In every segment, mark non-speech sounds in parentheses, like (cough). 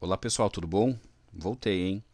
Olá pessoal, tudo bom? Voltei, hein?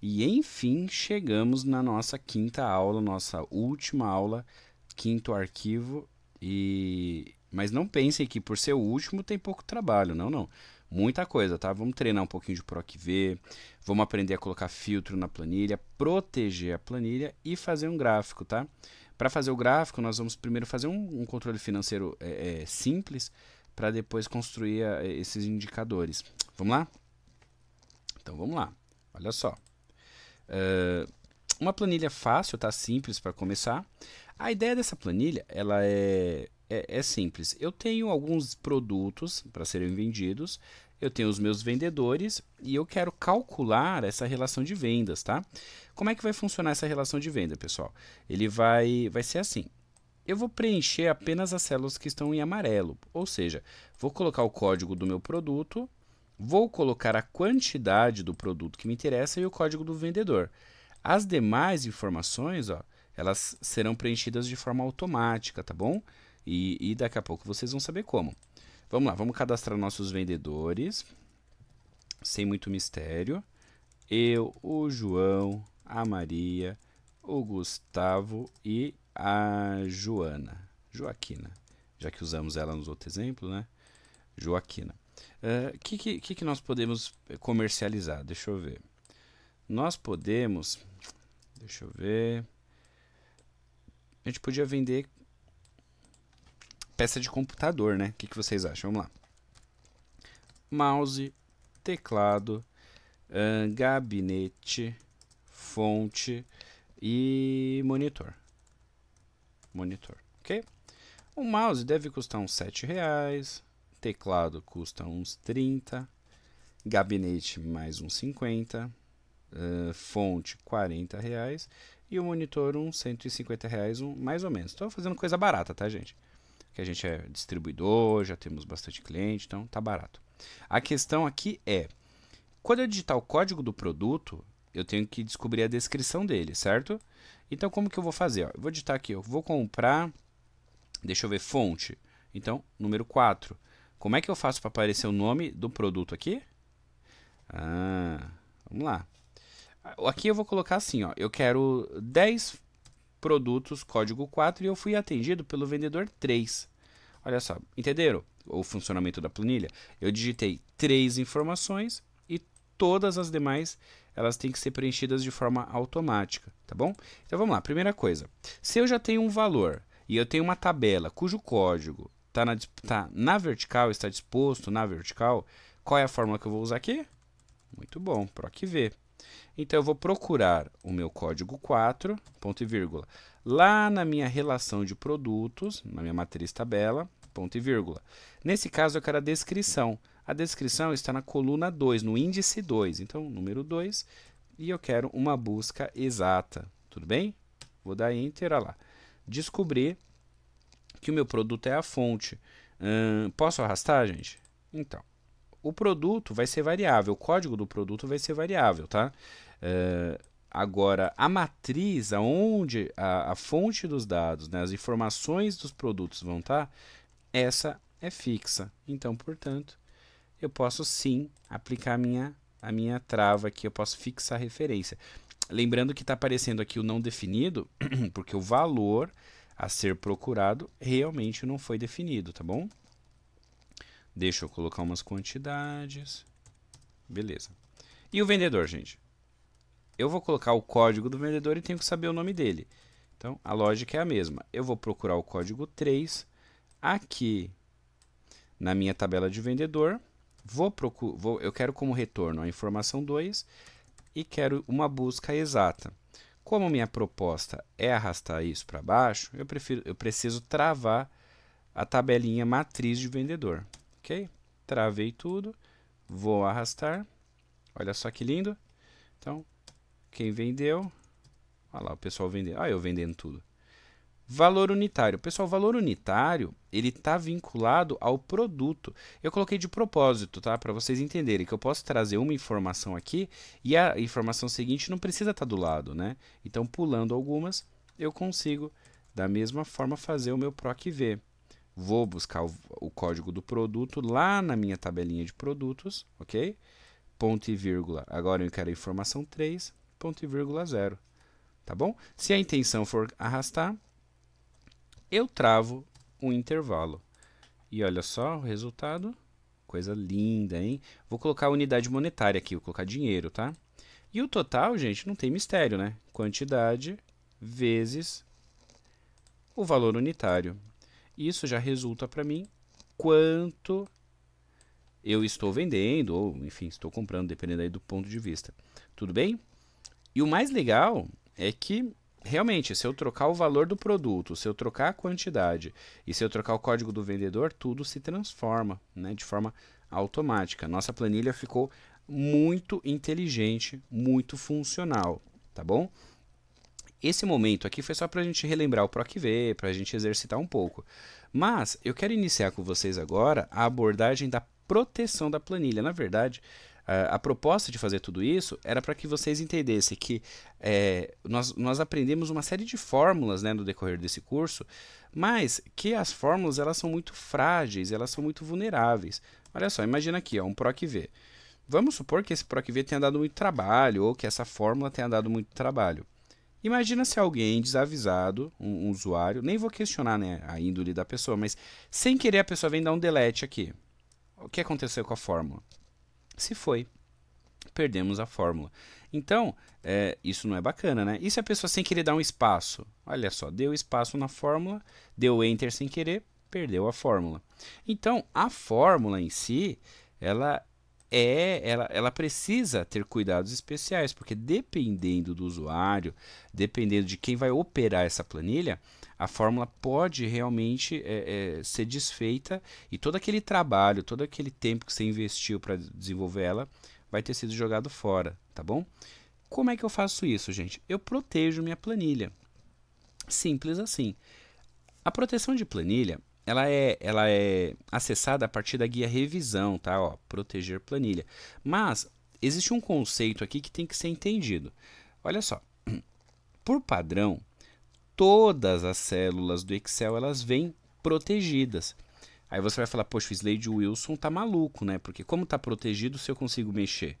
E enfim chegamos na nossa quinta aula, nossa última aula, quinto arquivo. E mas não pensem que por ser o último tem pouco trabalho, não, não. Muita coisa, tá? Vamos treinar um pouquinho de PROCV, vamos aprender a colocar filtro na planilha, proteger a planilha e fazer um gráfico, tá? Para fazer o gráfico, nós vamos primeiro fazer um, um controle financeiro é, é, simples para depois construir a, é, esses indicadores. Vamos lá? Então vamos lá, olha só. Uh, uma planilha fácil, tá? Simples para começar. A ideia dessa planilha, ela é, é, é simples. Eu tenho alguns produtos para serem vendidos, eu tenho os meus vendedores e eu quero calcular essa relação de vendas, tá? Como é que vai funcionar essa relação de venda, pessoal? Ele vai, vai ser assim. Eu vou preencher apenas as células que estão em amarelo, ou seja, vou colocar o código do meu produto Vou colocar a quantidade do produto que me interessa e o código do vendedor. As demais informações, ó, elas serão preenchidas de forma automática, tá bom? E, e daqui a pouco vocês vão saber como. Vamos lá, vamos cadastrar nossos vendedores, sem muito mistério. Eu, o João, a Maria, o Gustavo e a Joana, Joaquina, já que usamos ela nos outros exemplos, né? Joaquina. O eh, que, que, que nós podemos eh, comercializar? Deixa eu ver. Nós podemos. Deixa eu ver. A gente podia vender peça de computador, né? O que, que vocês acham? Vamos lá. Mouse, teclado, uh, gabinete, fonte e monitor. Monitor, ok? O mouse deve custar uns 7 reais teclado custa uns 30, gabinete mais uns 50, uh, eh, fonte 40 reais e o monitor uns 150 reais, um, mais ou menos. Estou fazendo coisa barata, tá, gente? Que a gente é distribuidor, já temos bastante cliente, então tá barato. A questão aqui é, quando eu digitar o código do produto, eu tenho que descobrir a descrição dele, certo? Então, como que eu vou fazer? Ó, eu vou digitar aqui, eu vou comprar, deixa eu ver, fonte. Então, número 4. Como é que eu faço para aparecer o nome do produto aqui? Ah, vamos lá. Aqui eu vou colocar assim, ó, eu quero 10 produtos código 4 e eu fui atendido pelo vendedor 3. Olha só, entenderam o funcionamento da planilha? Eu digitei três informações e todas as demais elas têm que ser preenchidas de forma automática, tá bom? Então vamos lá, primeira coisa. Se eu já tenho um valor e eu tenho uma tabela cujo código Tá na, tá na vertical, está disposto na vertical. Qual é a fórmula que eu vou usar aqui? Muito bom, PROC V. Então, eu vou procurar o meu código 4, ponto e vírgula, lá na minha relação de produtos, na minha matriz tabela, ponto e vírgula. Nesse caso, eu quero a descrição. A descrição está na coluna 2, no índice 2, então, número 2, e eu quero uma busca exata, tudo bem? Vou dar Enter, olha lá. Descobrir que o meu produto é a fonte. Hum, posso arrastar, gente? Então, o produto vai ser variável, o código do produto vai ser variável, tá? Uh, agora, a matriz, aonde a, a fonte dos dados, né, as informações dos produtos vão estar, tá, essa é fixa. Então, portanto, eu posso sim aplicar a minha, a minha trava aqui, eu posso fixar a referência. Lembrando que está aparecendo aqui o não definido, (clears throat) porque o valor a ser procurado realmente não foi definido, tá bom? Deixa eu colocar umas quantidades. Beleza. E o vendedor, gente? Eu vou colocar o código do vendedor e tenho que saber o nome dele. Então, a lógica é a mesma. Eu vou procurar o código 3 aqui na minha tabela de vendedor. Vou procurar, eu quero como retorno a informação 2 e quero uma busca exata. Como minha proposta é arrastar isso para baixo, eu, prefiro, eu preciso travar a tabelinha matriz de vendedor. Ok? Travei tudo, vou arrastar. Olha só que lindo. Então, quem vendeu... Olha lá, o pessoal vendeu. Olha ah, eu vendendo tudo. Valor unitário. Pessoal, valor unitário, ele está vinculado ao produto. Eu coloquei de propósito, tá? Para vocês entenderem que eu posso trazer uma informação aqui e a informação seguinte não precisa estar tá do lado, né? Então, pulando algumas, eu consigo, da mesma forma, fazer o meu PROC-V. Vou buscar o, o código do produto lá na minha tabelinha de produtos, ok? Ponto e vírgula. Agora eu quero a informação 3, ponto e vírgula 0. Tá bom? Se a intenção for arrastar, eu travo um intervalo. E olha só o resultado. Coisa linda, hein? Vou colocar a unidade monetária aqui, vou colocar dinheiro, tá? E o total, gente, não tem mistério, né? Quantidade vezes o valor unitário. Isso já resulta para mim quanto eu estou vendendo, ou enfim, estou comprando, dependendo aí do ponto de vista. Tudo bem? E o mais legal é que realmente, se eu trocar o valor do produto, se eu trocar a quantidade e se eu trocar o código do vendedor, tudo se transforma né, de forma automática. Nossa planilha ficou muito inteligente, muito funcional, tá bom? Esse momento aqui foi só para a gente relembrar o PROCV, para a gente exercitar um pouco. Mas eu quero iniciar com vocês agora a abordagem da proteção da planilha. Na verdade, eh, a proposta de fazer tudo isso era para que vocês entendessem que é, nós, nós aprendemos uma série de fórmulas né, no decorrer desse curso, mas que as fórmulas elas são muito frágeis, elas são muito vulneráveis. Olha só, imagina aqui ó, um PROC-V. Vamos supor que esse PROC-V tenha dado muito trabalho ou que essa fórmula tenha dado muito trabalho. Imagina se alguém desavisado, um, um usuário, nem vou questionar né, a índole da pessoa, mas sem querer a pessoa vem dar um delete aqui. O que aconteceu com a fórmula? se foi. Perdemos a fórmula. Então, é, isso não é bacana, né? E se a pessoa sem querer dar um espaço? Olha só, deu espaço na fórmula, deu enter sem querer, perdeu a fórmula. Então, a fórmula em si, ela é, ela, ela precisa ter cuidados especiais, porque dependendo do usuário, dependendo de quem vai operar essa planilha, a fórmula pode realmente é, é, ser desfeita e todo aquele trabalho, todo aquele tempo que você investiu para desenvolver ela vai ter sido jogado fora, tá bom? Como é que eu faço isso, gente? Eu protejo minha planilha. Simples assim. A proteção de planilha ela é, ela é acessada a partir da guia revisão, tá? Ó, proteger planilha. Mas existe um conceito aqui que tem que ser entendido. Olha só, (clears throat) por padrão, todas as células do Excel elas vêm protegidas. Aí você vai falar, poxa, o Slade Wilson tá maluco, né? Porque como tá protegido, se eu consigo mexer?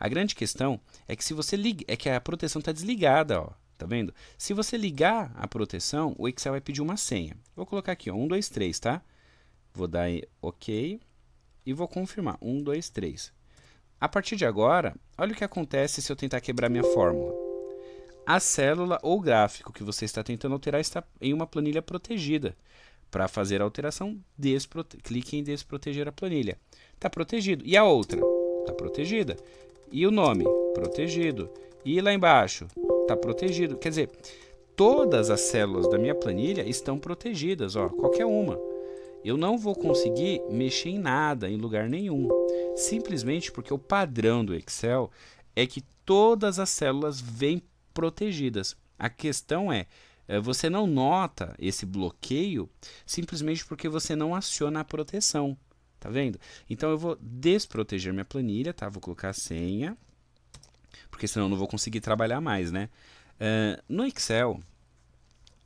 A grande questão é que se você liga, é que a proteção está desligada, ó. Tá vendo? Se você ligar a proteção, o Excel vai pedir uma senha. Vou colocar aqui, ó, 1, 2, 3, tá? Vou dar OK e vou confirmar. 1, 2, 3. A partir de agora, olha o que acontece se eu tentar quebrar minha fórmula. A célula ou gráfico que você está tentando alterar está em uma planilha protegida. Para fazer a alteração, desprote... clique em desproteger a planilha. Está protegido. E a outra? Está protegida. E o nome? Protegido. E lá embaixo? Está protegido. Quer dizer, todas as células da minha planilha estão protegidas, ó, qualquer uma. Eu não vou conseguir mexer em nada, em lugar nenhum. Simplesmente porque o padrão do Excel é que todas as células vêm protegidas. A questão é, é, você não nota esse bloqueio simplesmente porque você não aciona a proteção. Tá vendo? Então eu vou desproteger minha planilha, tá? Vou colocar a senha, porque senão eu não vou conseguir trabalhar mais, né? Uh, no Excel,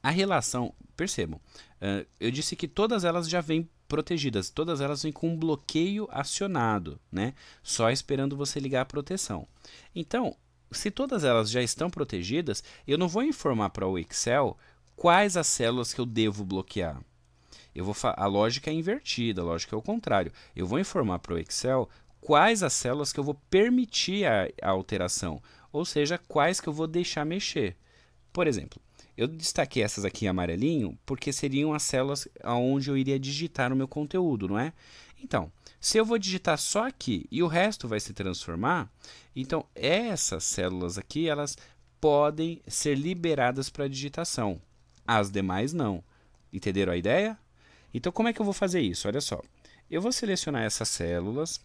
a relação, percebam, uh, eu disse que todas elas já vêm protegidas, todas elas vêm com um bloqueio acionado, né? Só esperando você ligar a proteção. Então, se todas elas já estão protegidas, eu não vou informar para o Excel quais as células que eu devo bloquear. Eu vou a lógica é invertida, a lógica é o contrário. Eu vou informar para o Excel quais as células que eu vou permitir a, a alteração, ou seja, quais que eu vou deixar mexer. Por exemplo, eu destaquei essas aqui em amarelinho porque seriam as células onde eu iria digitar o meu conteúdo, não é? Então, se eu vou digitar só aqui e o resto vai se transformar, então essas células aqui, elas podem ser liberadas para digitação. As demais não. Entenderam a ideia? Então, como é que eu vou fazer isso? Olha só. Eu vou selecionar essas células.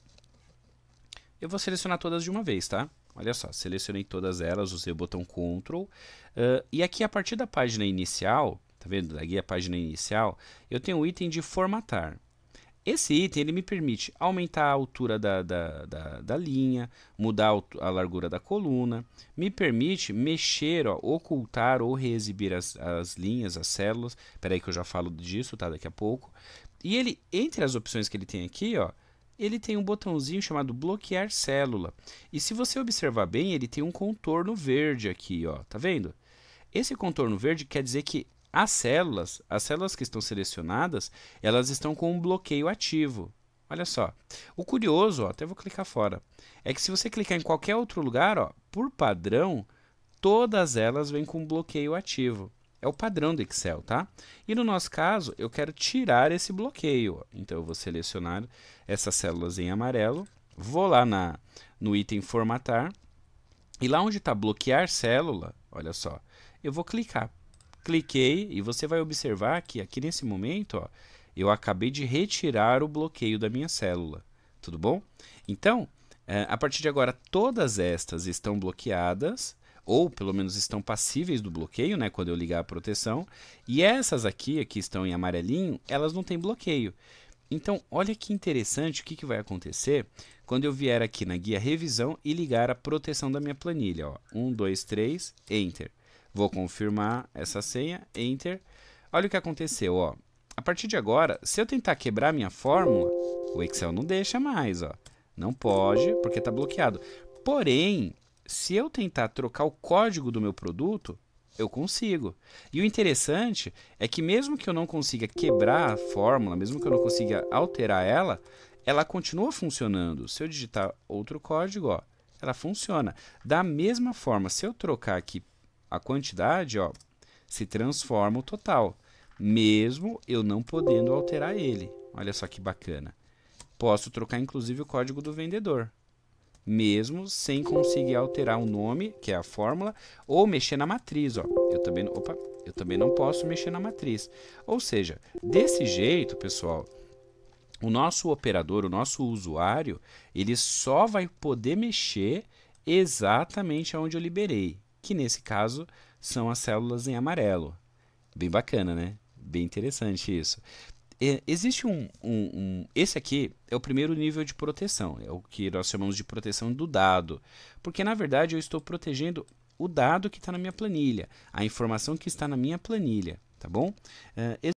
Eu vou selecionar todas de uma vez, tá? Olha só, selecionei todas elas, usei o botão Ctrl. Uh, e aqui, a partir da página inicial, tá vendo? Aqui a página inicial, eu tenho o item de formatar. Esse item ele me permite aumentar a altura da, da, da, da linha, mudar a largura da coluna, me permite mexer, ó, ocultar ou reexibir as, as linhas, as células. Espera aí que eu já falo disso, tá? Daqui a pouco. E ele, entre as opções que ele tem aqui, ó, ele tem um botãozinho chamado bloquear célula. E se você observar bem, ele tem um contorno verde aqui, ó, tá vendo? Esse contorno verde quer dizer que as células, as células que estão selecionadas, elas estão com um bloqueio ativo. Olha só. O curioso, ó, até vou clicar fora, é que se você clicar em qualquer outro lugar, ó, por padrão, todas elas vêm com bloqueio ativo. É o padrão do Excel, tá? E no nosso caso, eu quero tirar esse bloqueio. Ó. Então, eu vou selecionar essas células em amarelo, vou lá na, no item Formatar, e lá onde está Bloquear Célula, olha só, eu vou clicar cliquei e você vai observar que aqui nesse momento, ó, eu acabei de retirar o bloqueio da minha célula, tudo bom? Então, eh, a partir de agora, todas estas estão bloqueadas, ou pelo menos estão passíveis do bloqueio, né, quando eu ligar a proteção, e essas aqui, que estão em amarelinho, elas não têm bloqueio. Então, olha que interessante o que, que vai acontecer quando eu vier aqui na guia revisão e ligar a proteção da minha planilha. Ó. 1, 2, 3, Enter. Vou confirmar essa senha, enter. Olha o que aconteceu, ó. A partir de agora, se eu tentar quebrar minha fórmula, o Excel não deixa mais, ó. Não pode, porque está bloqueado. Porém, se eu tentar trocar o código do meu produto, eu consigo. E o interessante é que mesmo que eu não consiga quebrar a fórmula, mesmo que eu não consiga alterar ela, ela continua funcionando. Se eu digitar outro código, ó, ela funciona. Da mesma forma, se eu trocar aqui a quantidade ó, se transforma o total, mesmo eu não podendo alterar ele. Olha só que bacana. Posso trocar inclusive o código do vendedor, mesmo sem conseguir alterar o nome, que é a fórmula, ou mexer na matriz. Ó. Eu, também, opa, eu também não posso mexer na matriz. Ou seja, desse jeito, pessoal, o nosso operador, o nosso usuário, ele só vai poder mexer exatamente onde eu liberei que nesse caso são as células em amarelo. Bem bacana, né? Bem interessante isso. É, existe um, um, um, Esse aqui é o primeiro nível de proteção, é o que nós chamamos de proteção do dado, porque na verdade eu estou protegendo o dado que está na minha planilha, a informação que está na minha planilha, tá bom? É,